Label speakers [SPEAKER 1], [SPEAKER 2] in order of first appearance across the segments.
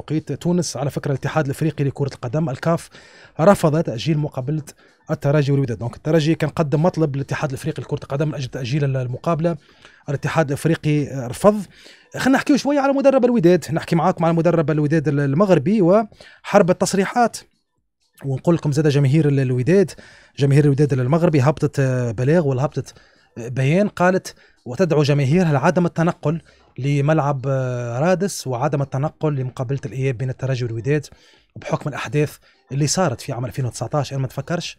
[SPEAKER 1] توقيت تونس على فكره الاتحاد الافريقي لكره القدم الكاف رفض تاجيل مقابله الترجي والوداد دونك الترجي كان قدم مطلب للاتحاد الافريقي لكره القدم من اجل تاجيل المقابله الاتحاد الافريقي رفض خلينا نحكي شويه على مدرب الوداد نحكي معاكم على مدرب الوداد المغربي وحرب التصريحات ونقول لكم زاد جماهير الوداد جماهير الوداد المغربي هبطت بلاغ ولا هبطت بيان قالت وتدعو جماهيرها لعدم التنقل لملعب آه، رادس وعدم التنقل لمقابله الاياب بين الترجي والوداد بحكم الاحداث اللي صارت في عام 2019 انا ما تفكرش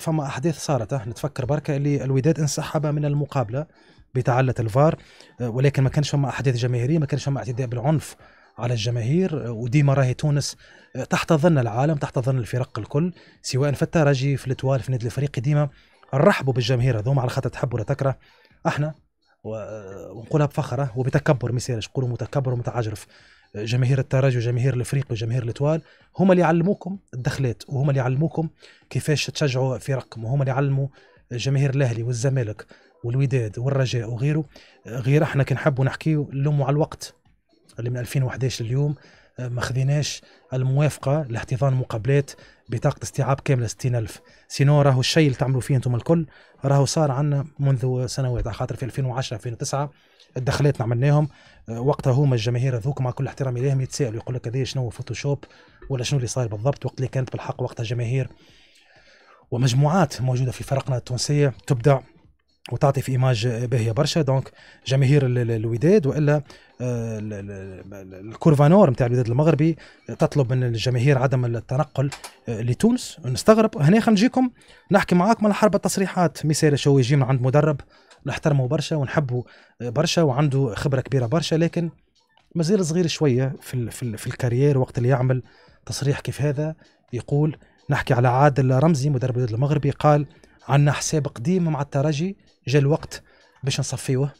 [SPEAKER 1] فما احداث صارت آه، نتفكر بركة اللي الوداد انسحب من المقابله بتعلة الفار آه، ولكن ما كانش فما احداث جماهيريه ما كانش فما اعتداء بالعنف على الجماهير وديما راهي تونس تحت ظن العالم تحت ظن الفرق الكل سواء في الترجي في الاتوال في النادي الافريقي ديما رحبوا بالجماهير هذوما على خاطر تحب ولا تكره احنا ونقولها بفخره وبتكبر ما قولوا متكبر ومتعجرف جماهير الترجي وجماهير الافريقي وجماهير الاتوال هما اللي علموكم الدخلات وهما اللي علموكم كيفاش تشجعوا فرقكم وهما اللي علموا جماهير الاهلي والزمالك والوداد والرجاء وغيره غير احنا كنحبوا نحكيو نلوموا على الوقت اللي من 2011 لليوم آه، ما خذيناش الموافقه لاحتضان مقابلات بطاقة استيعاب كاملة 60000 سينو راهو الشيء اللي تعملوا فيه انتم الكل راهو صار عندنا منذ سنوات على خاطر في 2010 2009 الدخلات عملناهم آه، وقتها هما الجماهير هذوك مع كل احترامي لهم يتساءلوا يقول لك هذا شنو فوتوشوب ولا شنو اللي صاير بالضبط وقت اللي كانت بالحق وقتها جماهير ومجموعات موجودة في فرقنا التونسية تبدع وتعطي في ايماج باهيه برشا دونك جماهير الوداد والا آه، الكورفانور نتاع الوداد المغربي تطلب من الجماهير عدم التنقل آه، لتونس نستغرب هنا خلينا نجيكم نحكي معاكم على حرب التصريحات مثال شو يجي من عند مدرب نحترمه برشا ونحبه آه، برشا وعنده خبره كبيره برشا لكن مازال صغير شويه في ال في, في الكارير وقت اللي يعمل تصريح كيف هذا يقول نحكي على عادل رمزي مدرب الوداد المغربي قال عندنا حساب قديم مع الترجي جا الوقت باش نصفيوه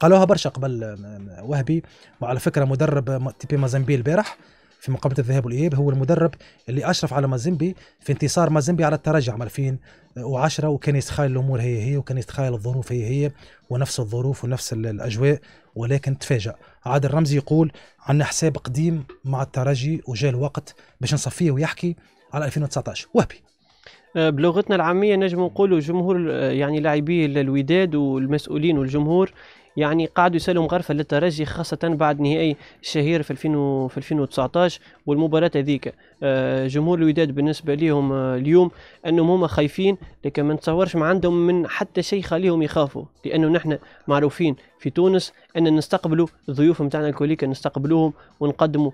[SPEAKER 1] قالوها برشا قبل وهبي وعلى فكره مدرب تي بي مازامبي البارح في مقابله الذهاب والاياب هو المدرب اللي اشرف على مازنبي في انتصار مازنبي على الترجي عام 2010 وكان يتخيل الامور هي هي وكان يتخيل الظروف هي هي ونفس الظروف ونفس الاجواء ولكن تفاجأ عادل رمزي يقول عندنا حساب قديم مع الترجي وجاء الوقت باش نصفيه ويحكي على 2019 وهبي
[SPEAKER 2] آه، بلغتنا العامية نجم نقولوا جمهور آه، يعني لاعبي الوداد والمسؤولين والجمهور يعني قعدوا يسالوا مغرفه للترجي خاصه بعد نهائي الشهير في 2000 في 2019 والمباراه هذيك آه، جمهور الوداد بالنسبه لهم اليوم انهم هما خايفين لكن ما نتصورش ما عندهم من حتى شيء خليهم يخافوا لانه نحن معروفين في تونس ان نستقبلوا الضيوف نتاعنا الكوليكا نستقبلوهم ونقدموا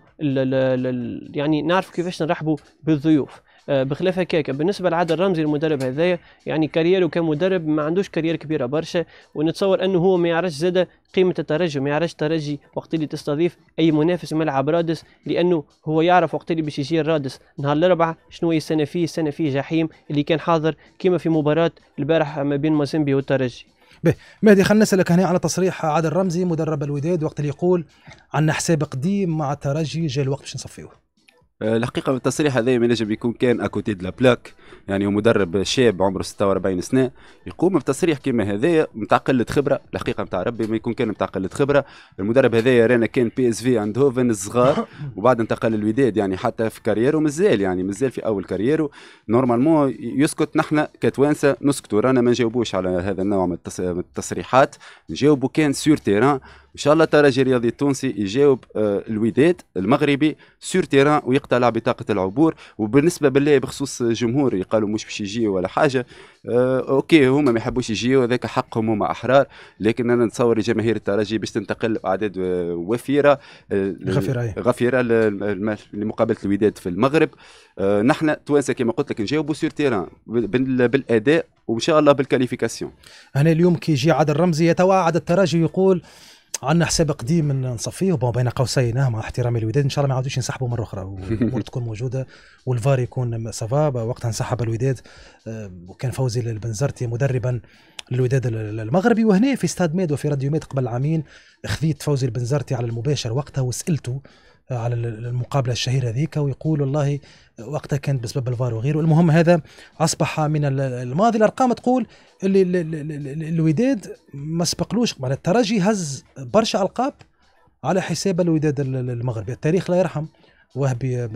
[SPEAKER 2] يعني نعرف كيفاش نرحبوا بالضيوف آه، بخلاف هكاك بالنسبه لعادل رمزي المدرب هذايا يعني كاريرو كمدرب ما عندوش كارير كبيره برشا ونتصور انه هو ما يعرفش زاد قيمه الترجي ما يعرفش ترجي وقت اللي تستضيف اي منافس ملعب رادس لانه هو يعرف وقت اللي باش يجي رادس نهار الاربعاء شنو هي السنه فيه السنه فيه جحيم اللي كان حاضر كما في مباراه البارح ما بين مازيمبي والترجي
[SPEAKER 1] به مهدي خلينا نسالك هنا على تصريح عادل رمزي مدرب الوداد وقت اللي يقول عندنا حساب قديم مع الترجي جا الوقت باش نصفيوه
[SPEAKER 3] آه، الحقيقه التصريح هذا من يجب يكون كان اكوتي دو بلاك يعني مدرب شاب عمره 46 سنه يقوم بتصريح كما هذايا نتاع قله خبره الحقيقه نتاع ربي ما يكون كان نتاع قله خبره المدرب هذايا رانا كان بي اس في اندهوفن الصغار وبعد انتقل للوداد يعني حتى في كاريرو مازال يعني مازال في اول كاريرو نورمالمون يسكت نحن كتوانسه نسكتوا رانا ما نجاوبوش على هذا النوع من التصريحات نجاوبوا كان سور تيران ان شاء الله الترجي الرياضي التونسي يجاوب آه، الوداد المغربي سور تيران ويقتلع بطاقه العبور وبالنسبه بالله بخصوص جمهور قالوا مش باش يجي ولا حاجه آه، اوكي هما ما يحبوش يجيو هذاك حقهم هما احرار لكن انا نتصور جماهير الترجي باش تنتقل اعداد آه، وفيره غفيره غفيره لمقابله الوداد في المغرب نحن توانسه كما قلت لك نجاوبوا سور تيران بالاداء وان شاء الله بالكاليفيكاسيون
[SPEAKER 1] هنا اليوم كي يجي عادل رمزي يتواعد الترجي يقول عندنا حساب قديم نصفيه وبين بين قوسين مع احترامي الوداد ان شاء الله ما يعاودوش ينسحبوا مره اخرى والامور تكون موجوده والفار يكون سافا وقتها انسحب الوداد آه، وكان فوزي البنزرتي مدربا للوداد المغربي وهنا في استاد ميد وفي راديو ميد قبل عامين خذيت فوزي البنزرتي على المباشر وقتها وسالته على المقابله الشهيره ذيك ويقول والله وقتها كانت بسبب الفار وغيره المهم هذا اصبح من الماضي الارقام تقول اللي الوداد ما سبقلوش معناتها الترجي هز برشا القاب على حساب الوداد المغربي التاريخ لا يرحم وهبي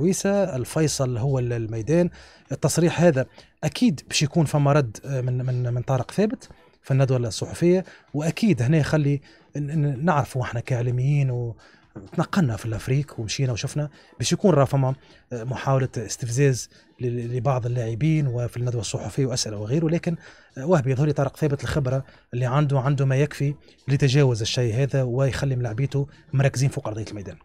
[SPEAKER 1] هويسة الفيصل هو الميدان التصريح هذا أكيد باش يكون فما رد من من من طارق ثابت في الندوة الصحفية وأكيد هنا يخلي نعرفوا احنا كإعلاميين تنقلنا في الافريق ومشينا وشفنا باش يكون راه فما آه، محاوله استفزاز لبعض اللاعبين وفي الندوه الصحفيه واسئله وغيره لكن آه، وهبي يظهر لي طارق ثابت الخبره اللي عنده عنده ما يكفي لتجاوز الشيء هذا ويخلي ملاعبيته مركزين فوق ارضيه الميدان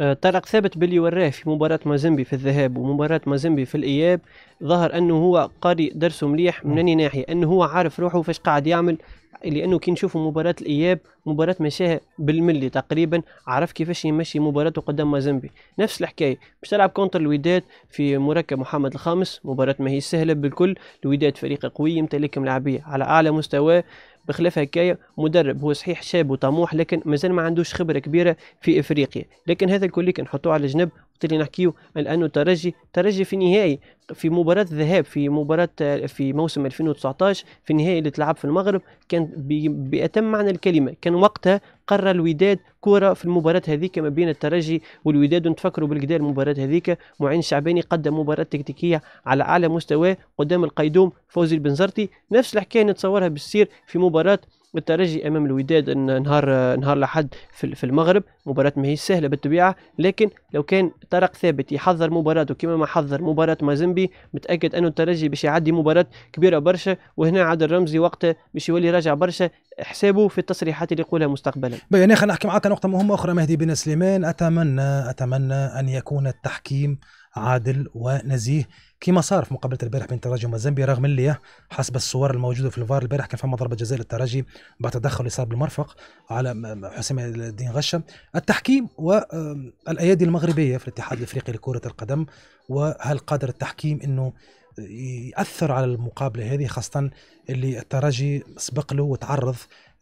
[SPEAKER 2] آه، طارق ثابت باللي وراه في مباراة مازنبي في الذهاب ومباراة مازنبي في الإياب ظهر أنه هو قاري درسه مليح من أي ناحية أنه هو عارف روحه فاش قاعد يعمل لانه كي نشوفوا مباراه الاياب مباراه مشاها بالملي تقريبا عرف كيفاش يمشي مباراته قدام مازامبي نفس الحكايه باش تلعب كونتر الوداد في مركب محمد الخامس مباراه ما هي سهله بالكل الوداد فريق قوي يمتلك ملاعبيه على اعلى مستوى بخلاف هكايا مدرب هو صحيح شاب وطموح لكن مازال ما عندوش خبره كبيره في افريقيا لكن هذا الكل نحطوه على جنب وقت اللي نحكيو لانه الترجي ترجي في نهائي في مباراة الذهاب في مباراة في موسم 2019 في النهائي اللي تلعب في المغرب كان بأتم معنى الكلمة كان وقتها قرر الوداد كرة في المباراة هذيك ما بين الترجي والوداد ونتفكروا بالكدا المباراة هذيك معين الشعباني قدم مباراة تكتيكية على أعلى مستوى قدام القيدوم فوزي البنزرتي نفس الحكاية نتصورها بالسير في مباراة الترجي امام الوداد نهار نهار الاحد في المغرب مباراه ماهيش سهله بالطبيعه لكن لو كان طارق ثابت يحضر مباراته كما ما حضر مباراه مازنبي متاكد انه الترجي باش يعدي مباراه كبيره برشا وهنا عاد الرمزي وقته باش يولي راجع برشا حسابه في التصريحات اللي يقولها مستقبلا.
[SPEAKER 1] بيان خلينا نحكي معك نقطه مهمه اخرى مهدي بن سليمان اتمنى اتمنى ان يكون التحكيم عادل ونزيه كما صار في مقابله البارح بين الترجي ومازامبي رغم اللي حسب الصور الموجوده في الفار البارح كان فما ضربه جزاء للترجي بعد تدخل اللي صار بالمرفق على حسام الدين غشه التحكيم والايادي المغربيه في الاتحاد الافريقي لكره القدم وهل قادر التحكيم انه ياثر على المقابله هذه خاصه اللي الترجي سبق له وتعرض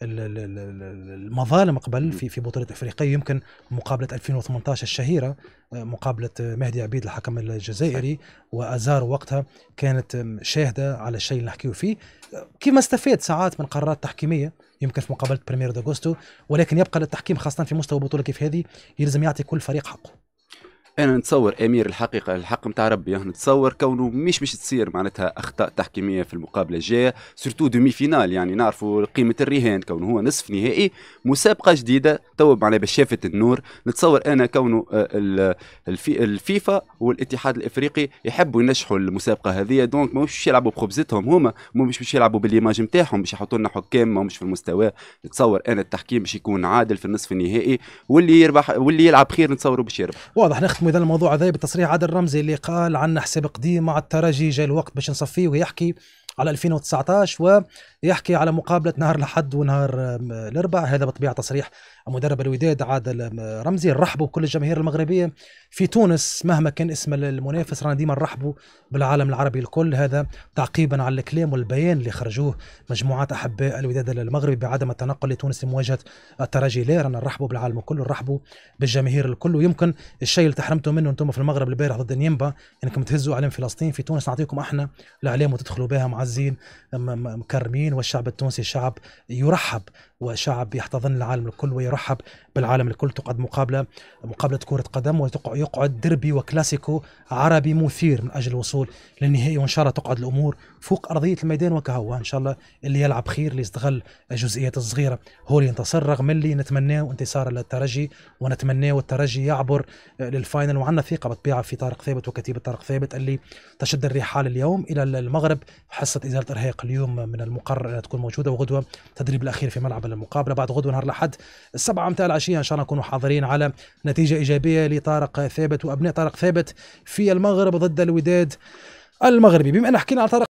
[SPEAKER 1] المظالم قبل في في بطوله افريقيا يمكن مقابله 2018 الشهيره آه، مقابله آه، مهدي عبيد الحكم الجزائري وازار وقتها كانت شاهده على الشيء اللي نحكيه فيه ما استفاد ساعات من قرارات تحكيميه يمكن في مقابله بريمير داغوستو ولكن يبقى للتحكيم خاصه في مستوى بطوله كيف هذه يلزم يعطي كل فريق حقه
[SPEAKER 3] انا نتصور امير الحقيقه الحق نتاع ربي أه، نتصور كونه مش باش تصير معناتها اخطاء تحكيميه في المقابله الجايه سورتو دومي فينال يعني نعرفوا قيمه الرهان كونه هو نصف نهائي مسابقه جديده تو معناها باش شافت النور نتصور انا كونه أه، الفيفا والاتحاد الافريقي يحبوا ينجحوا المسابقه هذه دونك ماهوش باش يلعبوا بخبزتهم هما ماهوش مش باش يلعبوا بالليماج نتاعهم باش يحطوا لنا حكام مش في المستوى نتصور انا التحكيم باش يكون عادل في النصف النهائي واللي يربح واللي يلعب خير نتصوروا باش يربح
[SPEAKER 1] واضح نختم نختم اذا الموضوع هذا بتصريح عادل رمزي اللي قال عن حساب قديم مع الترجي جاء الوقت باش نصفيه ويحكي على 2019 و يحكي على مقابله نهار الاحد ونهار الأربع هذا بطبيعه تصريح مدرب الوداد عادل رمزي رحبوا بكل الجماهير المغربيه في تونس مهما كان اسم المنافس رانا ديما نرحبوا بالعالم العربي الكل هذا تعقيبا على الكلام والبيان اللي خرجوه مجموعات احباء الوداد المغربي بعدم التنقل لتونس لمواجهه الترجي لا رانا نرحبوا بالعالم الكل نرحبوا بالجماهير الكل ويمكن الشيء اللي تحرمتوا منه انتم في المغرب البارح ضد نيمبا انكم تهزوا اعلام فلسطين في تونس نعطيكم احنا الاعلام وتدخلوا بها معزين مكرمين المسلمين والشعب التونسي شعب يرحب وشعب يحتضن العالم الكل ويرحب بالعالم الكل تقعد مقابله مقابله كره قدم ويقعد دربي وكلاسيكو عربي مثير من اجل الوصول للنهائي وان شاء الله تقعد الامور فوق ارضيه الميدان وكهو ان شاء الله اللي يلعب خير اللي يستغل الجزئيات الصغيره هو اللي ينتصر رغم اللي نتمناه انتصار للترجي ونتمناه الترجي يعبر للفاينل وعندنا ثقه بالطبيعه في طارق ثابت وكتيبه طارق ثابت اللي تشد الرحال اليوم الى المغرب حصه ازاله ارهاق اليوم من المقرر انها تكون موجوده وغدوه التدريب الاخير في ملعب المقابله بعد غدوه نهار الاحد السبعة مساء العشيه ان شاء الله نكونوا حاضرين على نتيجه ايجابيه لطارق ثابت وابناء طارق ثابت في المغرب ضد الوداد المغربي بما ان حكينا على طارق